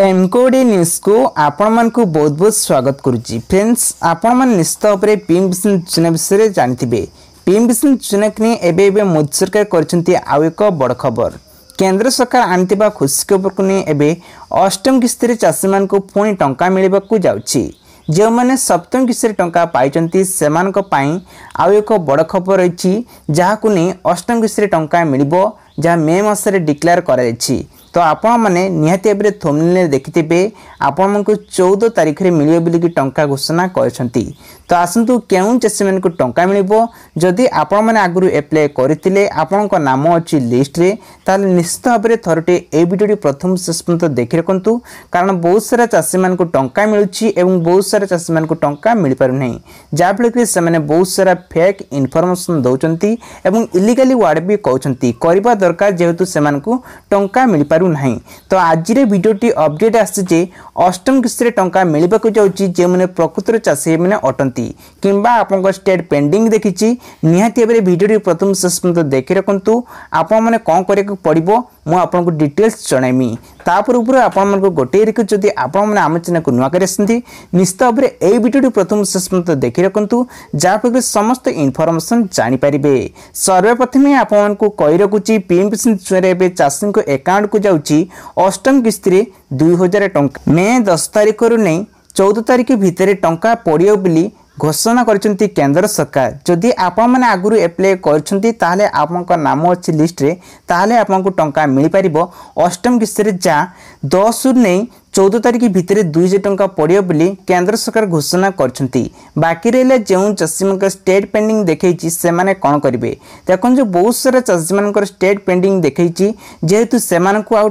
ଏମକୋଡ଼ି ନ୍ୟୁଜ୍କୁ ଆପଣମାନଙ୍କୁ ବହୁତ ବହୁତ ସ୍ୱାଗତ କରୁଛି ଫ୍ରେଣ୍ଡସ୍ ଆପଣମାନେ ନିଶ୍ଚିତ ଭାବରେ ପିଏମ୍ ବିଷ୍ଣୁ ଯୋଜନା ବିଷୟରେ ଜାଣିଥିବେ ପିଏମ୍ ବିଷ୍ଣୁ ଯୋଜନାକୁ ନେଇ ଏବେ ଏବେ ମୋଦି ସରକାର କରିଛନ୍ତି ଆଉ ଏକ ବଡ଼ ଖବର କେନ୍ଦ୍ର ସରକାର ଆଣିଥିବା ଖୁସି ଖବରକୁ ନେଇ ଏବେ ଅଷ୍ଟମ କିସ୍ତିରେ ଚାଷୀମାନଙ୍କୁ ପୁଣି ଟଙ୍କା ମିଳିବାକୁ ଯାଉଛି ଯେଉଁମାନେ ସପ୍ତମ କିସ୍ତିରେ ଟଙ୍କା ପାଇଛନ୍ତି ସେମାନଙ୍କ ପାଇଁ ଆଉ ଏକ ବଡ଼ ଖବର ରହିଛି ଯାହାକୁ ନେଇ ଅଷ୍ଟମ କିସ୍ତିରେ ଟଙ୍କା ମିଳିବ ଯାହା ମେ ମାସରେ ଡିକ୍ଲେୟାର କରାଯାଇଛି ତ ଆପଣମାନେ ନିହାତି ଭାବରେ ଥୋମନେଲ୍ରେ ଦେଖିଥିବେ ଆପଣମାନଙ୍କୁ ଚଉଦ ତାରିଖରେ ମିଳିବ ବୋଲିକି ଟଙ୍କା ଘୋଷଣା କରିଛନ୍ତି ତ ଆସନ୍ତୁ କେଉଁ ଚାଷୀମାନଙ୍କୁ ଟଙ୍କା ମିଳିବ ଯଦି ଆପଣମାନେ ଆଗରୁ ଆପ୍ଲାଏ କରିଥିଲେ ଆପଣଙ୍କ ନାମ ଅଛି ଲିଷ୍ଟରେ ତାହେଲେ ନିଶ୍ଚିତ ଭାବରେ ଥରଟିଏ ଏହି ଭିଡ଼ିଓଟି ପ୍ରଥମ ଶେଷ ପର୍ଯ୍ୟନ୍ତ ଦେଖି ରଖନ୍ତୁ କାରଣ ବହୁତ ସାରା ଚାଷୀମାନଙ୍କୁ ଟଙ୍କା ମିଳୁଛି ଏବଂ ବହୁତ ସାରା ଚାଷୀମାନଙ୍କୁ ଟଙ୍କା ମିଳିପାରୁନାହିଁ ଯାହାଫଳରେ କି ସେମାନେ ବହୁତ ସାରା ଫେକ୍ ଇନଫର୍ମେସନ୍ ଦେଉଛନ୍ତି ଏବଂ ଇଲିଗାଲି ୱାର୍ଡ଼ ବି କହୁଛନ୍ତି କରିବା ଦରକାର ଯେହେତୁ ସେମାନଙ୍କୁ ଟଙ୍କା ମିଳିପାରୁ ପାରୁନାହିଁ ତ ଆଜିର ଭିଡ଼ିଓଟି ଅପଡ଼େଟ୍ ଆସିଛି ଯେ ଅଷ୍ଟମ କିସ୍ତିରେ ଟଙ୍କା ମିଳିବାକୁ ଯାଉଛି ଯେଉଁମାନେ ପ୍ରକୃତରେ ଚାଷୀମାନେ ଅଟନ୍ତି କିମ୍ବା ଆପଣଙ୍କ ଷ୍ଟେଟ୍ ପେଣ୍ଡିଂ ଦେଖିଛି ନିହାତି ଭାବରେ ଭିଡ଼ିଓଟି ପ୍ରଥମ ଶେଷ ପର୍ଯ୍ୟନ୍ତ ଦେଖି ରଖନ୍ତୁ ଆପଣମାନେ କ'ଣ କରିବାକୁ ପଡ଼ିବ ମୁଁ ଆପଣଙ୍କୁ ଡିଟେଲ୍ସ ଜଣାଇମି ତା ପୂର୍ବରୁ ଆପଣମାନଙ୍କୁ ଗୋଟିଏ ରେଖ ଯଦି ଆପଣମାନେ ଆମ ଚ୍ୟାନେଲକୁ ନୂଆ କରି ଆସିଛନ୍ତି ନିଶ୍ଚିତ ଭାବରେ ଏହି ଭିଡ଼ିଓଟି ପ୍ରଥମ ଶେଷ ମଧ୍ୟ ଦେଖି ରଖନ୍ତୁ ଯାହାଫଳରେ ସମସ୍ତ ଇନଫର୍ମେସନ୍ ଜାଣିପାରିବେ ସର୍ବପ୍ରଥମେ ଆପଣମାନଙ୍କୁ କହି ରଖୁଛି ପିଏମ୍ କିଷାନ ଛୁଆରେ ଏବେ ଚାଷୀଙ୍କ ଏକାଉଣ୍ଟକୁ ଯାଉଛି ଅଷ୍ଟମ କିସ୍ତିରେ ଦୁଇ ହଜାର ଟଙ୍କା ମେ ଦଶ ତାରିଖରୁ ନେଇ ଚଉଦ ତାରିଖ ଭିତରେ ଟଙ୍କା ପଡ଼ିବ ବୋଲି ঘোষণা করেছেন কেন্দ্র সরকার যদি আপনার আগর এপ্লাই করছেন তাহলে আপনার নাম অছি লিষ্টে তাহলে আপনার টঙ্কা মিপার অষ্টম কিস্তিরে যা দশু নেই চৌদ তারিখ ভিতরে দুইশ টঙ্কা পড়ব বলে কেন্দ্র সরকার ঘোষণা করছেন বাকি রহলে যে চাষী স্টেট পেন্ডিং দেখাইছি সে কম করবে দেখুন বহু সারা চাষী স্টেট পেন্ডিং দেখাইছি যেহেতু সে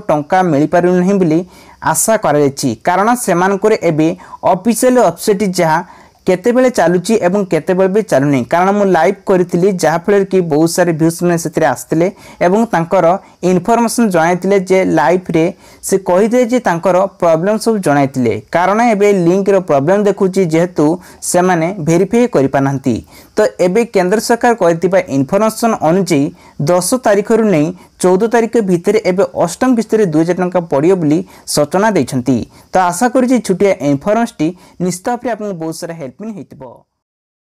টঙ্কা মিপার না বলে আশা করা কারণ সে এবে অফিসিয়াল ওয়েবসাইট যা কেতবে চালুচি এবং কেতবে বি চালুনি কারণ মু লাইভ করেছিলি যাফলের কি বহু সারা ভিউজ মানে সেতরে আসলে এবং তাঁকর ইনফরমেসন জনাইলে যে লাইভে সে কহিদে যে তাঁকর প্রোবলেম সব জনাইলে কারণ এবে লিঙ্কর প্রোবলেম দেখুছি যেহেতু সেমানে ভেরিফাই করে পানা তো এবে কেন্দ্র সরকার করে ইনফরমেসন অনুযায়ী দশ তারিখর নেই চৌদ তারিখ ভিতরে এবে অষ্টম কিস্তিরে দুই হাজার টাকা পড়ব বলে সূচনা দিয়েছেন তো আশা করছি ছুটিয়া ইনফরমেন্সটি নিশ্চিত ভাবে আপনার বহু সারা হেল্পফুল হয়ে